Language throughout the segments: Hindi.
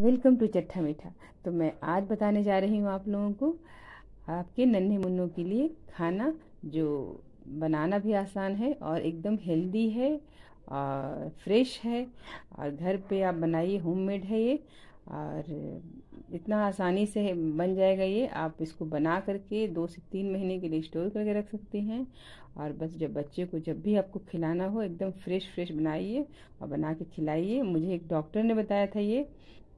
वेलकम टू चट्ठा मीठा तो मैं आज बताने जा रही हूँ आप लोगों को आपके नन्हे मुन्नों के लिए खाना जो बनाना भी आसान है और एकदम हेल्दी है और फ्रेश है और घर पे आप बनाइए होममेड है ये और इतना आसानी से बन जाएगा ये आप इसको बना करके दो से तीन महीने के लिए स्टोर करके रख सकते हैं और बस जब बच्चे को जब भी आपको खिलाना हो एकदम फ्रेश फ्रेश बनाइए और बना के खिलाइए मुझे एक डॉक्टर ने बताया था ये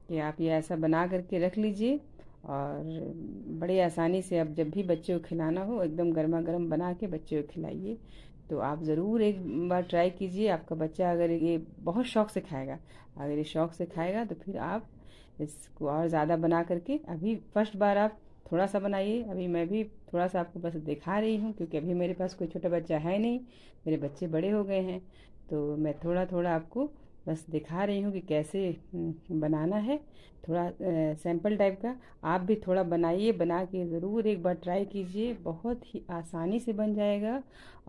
कि आप ये ऐसा बना करके रख लीजिए और बड़े आसानी से अब जब भी बच्चे को खिलाना हो एकदम गर्मा गर्म बना के बच्चे को खिलाइए तो आप ज़रूर एक बार ट्राई कीजिए आपका बच्चा अगर ये बहुत शौक से खाएगा अगर ये शौक से खाएगा तो फिर आप इसको और ज़्यादा बना करके अभी फर्स्ट बार आप थोड़ा सा बनाइए अभी मैं भी थोड़ा सा आपको बस दिखा रही हूँ क्योंकि अभी मेरे पास कोई छोटा बच्चा है नहीं मेरे बच्चे बड़े हो गए हैं तो मैं थोड़ा थोड़ा आपको बस दिखा रही हूँ कि कैसे हम्म, बनाना है थोड़ा सैम्पल टाइप का आप भी थोड़ा बनाइए बना के ज़रूर एक बार ट्राई कीजिए बहुत ही आसानी से बन जाएगा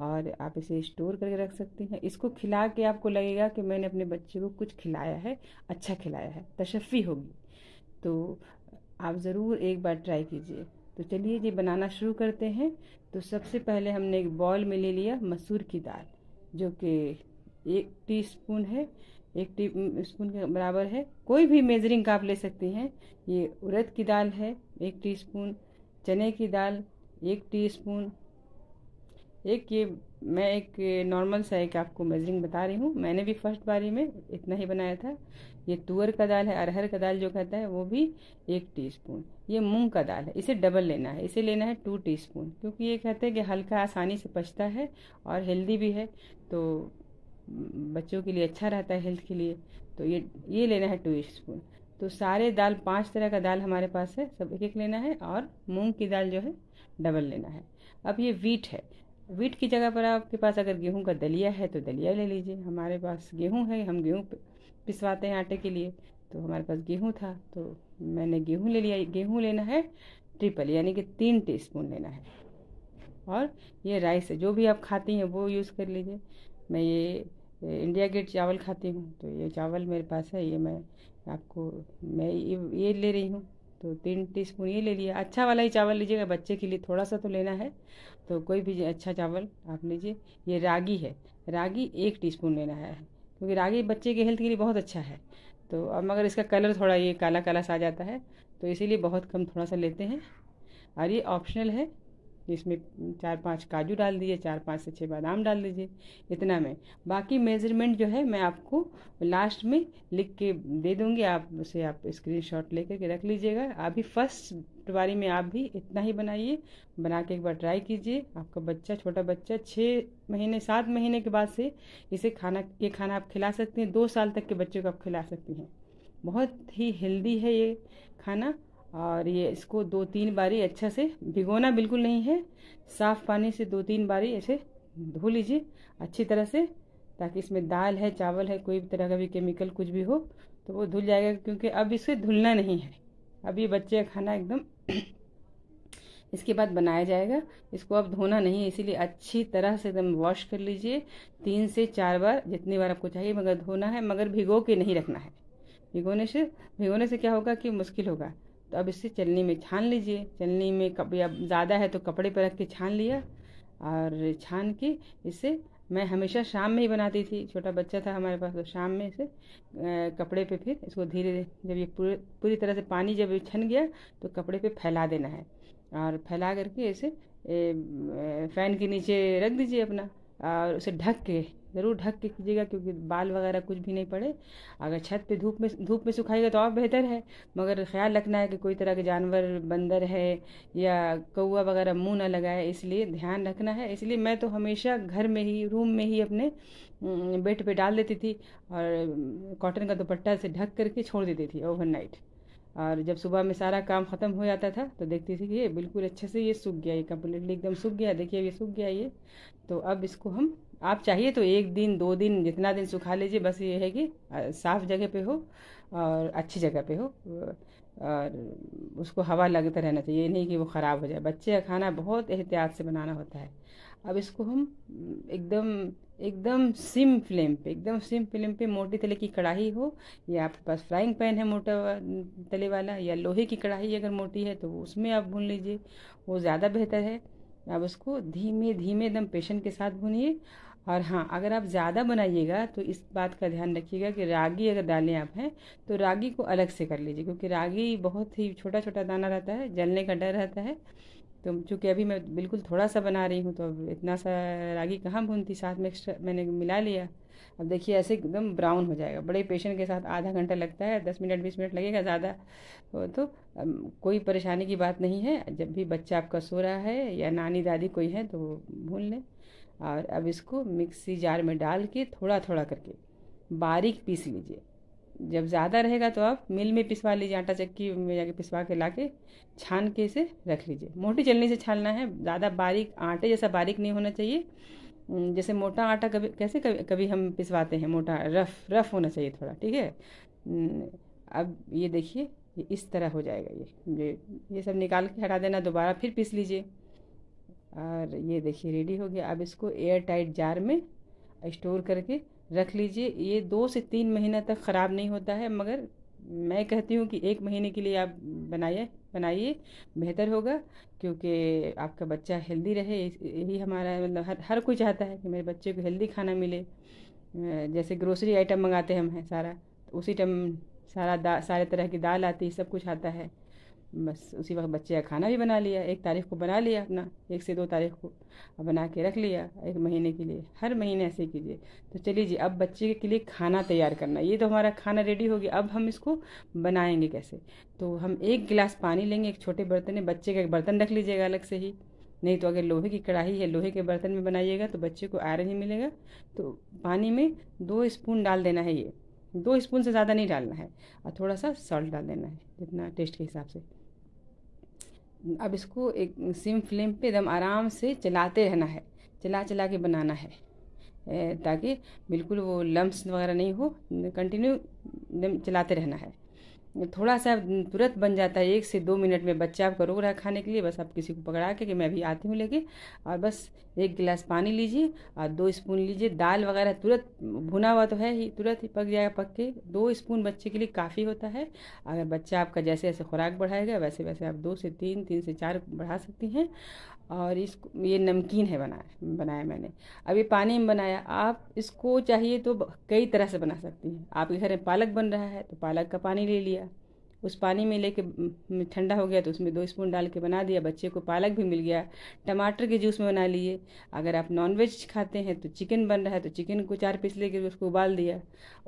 और आप इसे स्टोर करके रख सकते हैं इसको खिला के आपको लगेगा कि मैंने अपने बच्चे को कुछ खिलाया है अच्छा खिलाया है तशफ़ी होगी तो आप ज़रूर एक बार ट्राई कीजिए तो चलिए जी बनाना शुरू करते हैं तो सबसे पहले हमने एक बॉल में ले लिया मसूर की दाल जो कि एक टीस्पून है एक टी स्पून के बराबर है कोई भी मेजरिंग का आप ले सकती हैं ये उड़द की दाल है एक टी स्पून चने की दाल एक टी स्पून एक ये मैं एक नॉर्मल सा एक आपको मेजरिंग बता रही हूँ मैंने भी फर्स्ट बारी में इतना ही बनाया था ये तुअर का दाल है अरहर का दाल जो कहता है वो भी एक टीस्पून ये मूंग का दाल है इसे डबल लेना है इसे लेना है टू टीस्पून क्योंकि ये कहते हैं कि हल्का आसानी से पचता है और हेल्दी भी है तो बच्चों के लिए अच्छा रहता है हेल्थ के लिए तो ये ये लेना है टू स्पून तो सारे दाल पांच तरह का दाल हमारे पास है सब एक एक लेना है और मूंग की दाल जो है डबल लेना है अब ये वीट है वीट की जगह पर आपके पास अगर गेहूं का दलिया है तो दलिया ले लीजिए हमारे पास गेहूं है हम गेहूं पिसवाते हैं आटे के लिए तो हमारे पास गेहूं था तो मैंने गेहूं ले लिया गेहूं लेना है ट्रिपल यानी कि तीन टीस्पून लेना है और ये राइस है जो भी आप खाती हैं वो यूज़ कर लीजिए मैं ये इंडिया गेट चावल खाती हूँ तो ये चावल मेरे पास है ये मैं आपको मैं ये, ये ले रही हूँ तो तीन टीस्पून ये ले लिया अच्छा वाला ही चावल लीजिएगा बच्चे के लिए थोड़ा सा तो लेना है तो कोई भी अच्छा चावल आप लीजिए ये रागी है रागी एक टीस्पून लेना है क्योंकि रागी बच्चे के हेल्थ के लिए बहुत अच्छा है तो अब मगर इसका कलर थोड़ा ये काला काला सा आ जाता है तो इसीलिए बहुत कम थोड़ा सा लेते हैं और ये ऑप्शनल है जिसमें चार पांच काजू डाल दीजिए चार पांच से छः बादाम डाल दीजिए इतना में बाकी मेजरमेंट जो है मैं आपको लास्ट में लिख के दे दूंगी आप उसे आप स्क्रीन शॉट ले के रख लीजिएगा अभी फर्स्ट बारी में आप भी इतना ही बनाइए बना के एक बार ट्राई कीजिए आपका बच्चा छोटा बच्चा छः महीने सात महीने के बाद से इसे खाना ये खाना आप खिला सकती हैं दो साल तक के बच्चों को आप खिला सकती हैं बहुत ही हेल्दी है ये खाना और ये इसको दो तीन बारी अच्छा से भिगोना बिल्कुल नहीं है साफ़ पानी से दो तीन बारी ऐसे धो लीजिए अच्छी तरह से ताकि इसमें दाल है चावल है कोई भी तरह का भी केमिकल कुछ भी हो तो वो धुल जाएगा क्योंकि अब इसे धुलना नहीं है अब ये बच्चे का खाना एकदम इसके बाद बनाया जाएगा इसको अब धोना नहीं है इसीलिए अच्छी तरह से एकदम वॉश कर लीजिए तीन से चार बार जितनी बार आपको चाहिए मगर धोना है मगर भिगो के नहीं रखना है भिगोने से भिगोने से क्या होगा कि मुश्किल होगा अब इसे चलनी में छान लीजिए चलनी में कप ज़्यादा है तो कपड़े पर रख के छान लिया और छान के इसे मैं हमेशा शाम में ही बनाती थी छोटा बच्चा था हमारे पास तो शाम में इसे कपड़े पे फिर इसको धीरे धीरे जब ये पूरे पूरी तरह से पानी जब छन गया तो कपड़े पे फैला देना है और फैला करके इसे फ़ैन के नीचे रख दीजिए अपना और उसे ढक के ज़रूर ढक के कीजिएगा क्योंकि बाल वगैरह कुछ भी नहीं पड़े अगर छत पे धूप में धूप में सुखाइएगा तो और बेहतर है मगर ख्याल रखना है कि कोई तरह के जानवर बंदर है या कौआ वगैरह मुंह ना लगाए इसलिए ध्यान रखना है इसलिए मैं तो हमेशा घर में ही रूम में ही अपने बेड पे डाल देती थी और कॉटन का दुपट्टा से ढक करके छोड़ देती थी ओवरनाइट और जब सुबह में सारा काम ख़त्म हो जाता था तो देखती थी कि ये बिल्कुल अच्छे से ये सूख गया ये कम्प्लीटली एकदम सूख गया देखिए ये सूख गया ये तो अब इसको हम आप चाहिए तो एक दिन दो दिन जितना दिन सुखा लीजिए बस ये है कि साफ जगह पे हो और अच्छी जगह पे हो और उसको हवा लगता रहना चाहिए ये नहीं कि वो ख़राब हो जाए बच्चे का खाना बहुत एहतियात से बनाना होता है अब इसको हम एकदम एकदम सिम फ्लेम पे एकदम सिम फ्लेम पे मोटी तले की कढ़ाई हो या आपके पास फ्राइंग पैन है मोटा तले वाला या लोहे की कढ़ाई अगर मोटी है तो उसमें आप भून लीजिए वो ज़्यादा बेहतर है अब उसको धीमे धीमे एकदम पेशेंट के साथ भूनिए और हाँ अगर आप ज़्यादा बनाइएगा तो इस बात का ध्यान रखिएगा कि रागी अगर डालें आप हैं तो रागी को अलग से कर लीजिए क्योंकि रागी बहुत ही छोटा छोटा दाना रहता है जलने का डर रहता है तो चूँकि अभी मैं बिल्कुल थोड़ा सा बना रही हूँ तो अब इतना सा रागी कहाँ भूनती साथ में एक्स्ट्रा मैंने मिला लिया अब देखिए ऐसे एकदम ब्राउन हो जाएगा बड़े पेशेंट के साथ आधा घंटा लगता है दस मिनट बीस मिनट लगेगा ज़्यादा तो, तो कोई परेशानी की बात नहीं है जब भी बच्चा आपका सो रहा है या नानी दादी कोई है तो भून लें और अब इसको मिक्सी जार में डाल के थोड़ा थोड़ा करके बारीक पीस लीजिए जब ज़्यादा रहेगा तो आप मिल में पिसवा लीजिए आटा चक्की में जाके पिसवा के ला के छान के इसे रख लीजिए मोटी चलनी से छानना है ज़्यादा बारीक आटे जैसा बारीक नहीं होना चाहिए जैसे मोटा आटा कभी कैसे कभी कभी हम पिसवाते हैं मोटा रफ रफ होना चाहिए थोड़ा ठीक है अब ये देखिए इस तरह हो जाएगा ये ये सब निकाल के हटा देना दोबारा फिर पीस लीजिए और ये देखिए रेडी हो गया अब इसको एयर टाइट जार में स्टोर करके रख लीजिए ये दो से तीन महीना तक ख़राब नहीं होता है मगर मैं कहती हूँ कि एक महीने के लिए आप बनाइए बनाइए बेहतर होगा क्योंकि आपका बच्चा हेल्दी रहे यही हमारा मतलब हर हर कोई चाहता है कि मेरे बच्चे को हेल्दी खाना मिले जैसे ग्रोसरी आइटम मंगाते हम हैं सारा तो उसी टाइम सारा दा सारे तरह की दाल आती है सब कुछ आता है बस उसी वक्त बच्चे का खाना भी बना लिया एक तारीख को बना लिया अपना एक से दो तारीख को बना के रख लिया एक महीने के लिए हर महीने ऐसे कीजिए तो चलिए जी अब बच्चे के लिए खाना तैयार करना ये तो हमारा खाना रेडी हो गया अब हम इसको बनाएंगे कैसे तो हम एक गिलास पानी लेंगे एक छोटे बर्तन में बच्चे का एक बर्तन रख लीजिएगा अलग से ही नहीं तो अगर लोहे की कढ़ाई है लोहे के बर्तन में बनाइएगा तो बच्चे को आयरन ही मिलेगा तो पानी में दो स्पून डाल देना है ये दो स्पून से ज़्यादा नहीं डालना है और थोड़ा सा सॉल्ट डाल देना है जितना टेस्ट के हिसाब से अब इसको एक सिम फ्लेम पे एकदम आराम से चलाते रहना है चला चला के बनाना है ताकि बिल्कुल वो लम्स वगैरह नहीं हो कंटिन्यू एकदम चलाते रहना है थोड़ा सा तुरंत बन जाता है एक से दो मिनट में बच्चा आपका रोक रहा है खाने के लिए बस आप किसी को पकड़ा के कि मैं अभी आती हूँ लेके और बस एक गिलास पानी लीजिए और दो स्पून लीजिए दाल वगैरह तुरंत भुना हुआ तो है ही तुरंत ही पक जाएगा पक के दो स्पून बच्चे के लिए काफ़ी होता है अगर बच्चा आपका जैसे जैसे खुराक बढ़ाएगा वैसे वैसे आप दो से तीन तीन से चार बढ़ा सकती हैं और इसको ये नमकीन है बनाया बनाया मैंने अब ये पानी में बनाया आप इसको चाहिए तो कई तरह से बना सकती हैं आपके घर में पालक बन रहा है तो पालक का पानी ले लिया उस पानी में लेके ठंडा हो गया तो उसमें दो स्पून डाल के बना दिया बच्चे को पालक भी मिल गया टमाटर के जूस में बना लिए अगर आप नॉनवेज खाते हैं तो चिकन बन रहा है तो चिकन को चार पीस लेके उसको उबाल दिया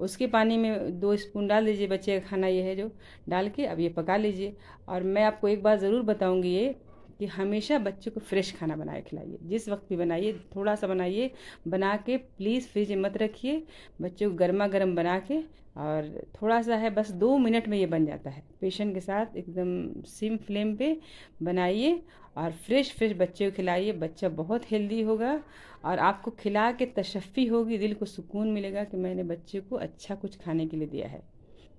उसके पानी में दो स्पून डाल दीजिए बच्चे का खाना ये है जो डाल के अब ये पका लीजिए और मैं आपको एक बार ज़रूर बताऊँगी ये कि हमेशा बच्चों को फ्रेश खाना बनाए खिलाइए जिस वक्त भी बनाइए थोड़ा सा बनाइए बना के प्लीज़ फ्रिज मत रखिए बच्चों को गर्मा गर्म बना के और थोड़ा सा है बस दो मिनट में ये बन जाता है पेशेंट के साथ एकदम सिम फ्लेम पे बनाइए और फ्रेश फ्रेश बच्चे को खिलाइए बच्चा बहुत हेल्दी होगा और आपको खिला के तशफ़ी होगी दिल को सुकून मिलेगा कि मैंने बच्चे को अच्छा कुछ खाने के लिए दिया है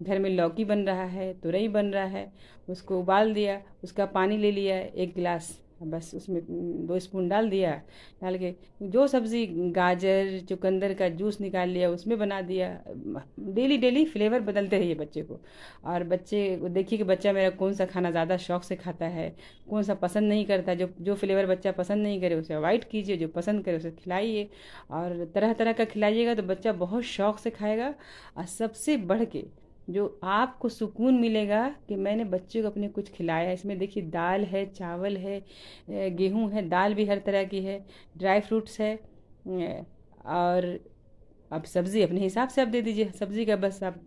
घर में लौकी बन रहा है तुरई बन रहा है उसको उबाल दिया उसका पानी ले लिया एक गिलास बस उसमें दो स्पून डाल दिया डाल के जो सब्ज़ी गाजर चुकंदर का जूस निकाल लिया उसमें बना दिया डेली डेली फ्लेवर बदलते रहिए बच्चे को और बच्चे देखिए कि बच्चा मेरा कौन सा खाना ज़्यादा शौक से खाता है कौन सा पसंद नहीं करता जो जो फ्लेवर बच्चा पसंद नहीं करे उसे अवॉइड कीजिए जो पसंद करे उसे खिलाइए और तरह तरह का खिलाइएगा तो बच्चा बहुत शौक से खाएगा और सबसे बढ़ के जो आपको सुकून मिलेगा कि मैंने बच्चे को अपने कुछ खिलाया इसमें देखिए दाल है चावल है गेहूं है दाल भी हर तरह की है ड्राई फ्रूट्स है और अब सब्ज़ी अपने हिसाब से आप दे दीजिए सब्ज़ी का बस आप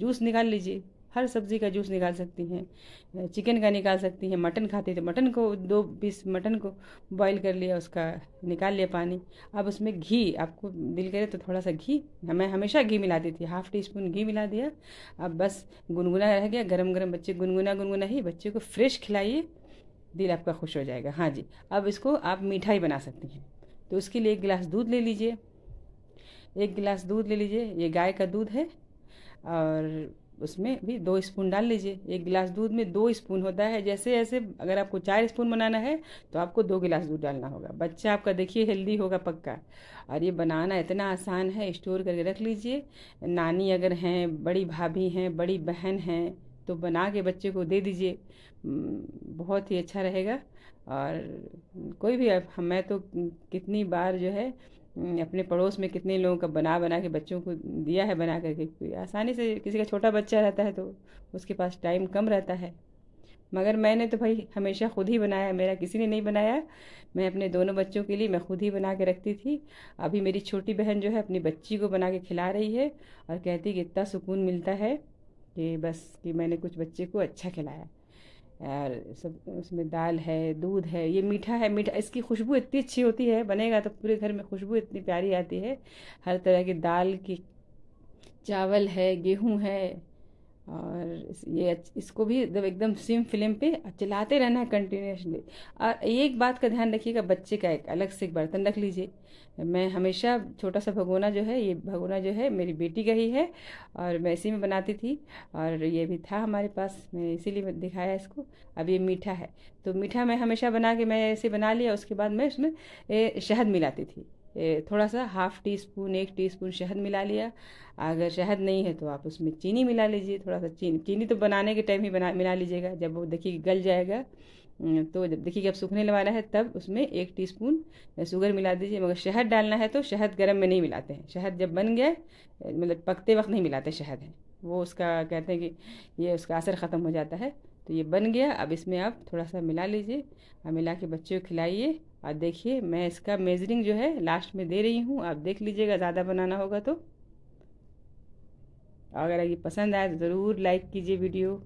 जूस निकाल लीजिए हर सब्जी का जूस निकाल सकती हैं चिकन का निकाल सकती हैं मटन खाते तो मटन को दो पीस मटन को बॉईल कर लिया उसका निकाल लिया पानी अब उसमें घी आपको दिल करे तो थोड़ा सा घी मैं हमेशा घी मिला देती थी हाफ टी स्पून घी मिला दिया अब बस गुनगुना रह गया गरम गरम बच्चे गुनगुना गुनगुना ही बच्चे को फ्रेश खिलाइए दिल आपका खुश हो जाएगा हाँ जी अब इसको आप मिठाई बना सकती हैं तो उसके लिए एक गिलास दूध ले लीजिए एक गिलास दूध ले लीजिए ये गाय का दूध है और उसमें भी दो स्पून डाल लीजिए एक गिलास दूध में दो स्पून होता है जैसे जैसे अगर आपको चार स्पून बनाना है तो आपको दो गिलास दूध डालना होगा बच्चा आपका देखिए हेल्दी होगा पक्का और ये बनाना इतना आसान है स्टोर करके रख लीजिए नानी अगर हैं बड़ी भाभी हैं बड़ी बहन हैं तो बना के बच्चे को दे दीजिए हम्म, बहुत ही अच्छा रहेगा और कोई भी मैं तो कितनी बार जो है हम्म, अपने पड़ोस में कितने लोगों का बना बना के बच्चों को दिया है बना करके आसानी से किसी का छोटा बच्चा रहता है तो उसके पास टाइम कम रहता है मगर मैंने तो भाई हमेशा खुद ही बनाया मेरा किसी ने नहीं बनाया मैं अपने दोनों बच्चों के लिए मैं खुद ही बना के रखती थी अभी मेरी छोटी बहन जो है अपनी बच्ची को बना के खिला रही है और कहती कि इतना सुकून मिलता है कि बस कि मैंने कुछ बच्चे को अच्छा खिलाया और सब उसमें दाल है दूध है ये मीठा है मीठा इसकी खुशबू इतनी अच्छी होती है बनेगा तो पूरे घर में खुशबू इतनी प्यारी आती है हर तरह की दाल की चावल है गेहूँ है और ये इसको भी एकदम सिम फिल्म पे चलाते रहना है कंटिन्यूसली और एक बात का ध्यान रखिएगा बच्चे का एक अलग से एक बर्तन रख लीजिए मैं हमेशा छोटा सा भगोना जो है ये भगोना जो है मेरी बेटी का ही है और मैं इसी में बनाती थी और ये भी था हमारे पास मैंने इसीलिए दिखाया इसको अब ये मीठा है तो मीठा मैं हमेशा बना के मैं ऐसे बना लिया उसके बाद मैं इसमें शहद मिलाती थी थोड़ा सा हाफ टी स्पून एक टी स्पून शहद मिला लिया अगर शहद नहीं है तो आप उसमें चीनी मिला लीजिए थोड़ा सा चीनी चीनी तो बनाने के टाइम ही बना मिला लीजिएगा जब वो देखिए गल जाएगा तो जब देखिए जब सूखने वाला है तब उसमें एक टीस्पून शुगर मिला दीजिए मगर शहद डालना है तो शहद गर्म में नहीं मिलाते हैं शहद जब बन गया मतलब पकते वक्त नहीं मिलाते शहद है वो उसका कहते हैं कि ये उसका असर ख़त्म हो जाता है तो ये बन गया अब इसमें आप थोड़ा सा मिला लीजिए और मिला के बच्चे को खिलाइए और देखिए मैं इसका मेजरिंग जो है लास्ट में दे रही हूँ आप देख लीजिएगा ज़्यादा बनाना होगा तो अगर ये पसंद आए तो ज़रूर लाइक कीजिए वीडियो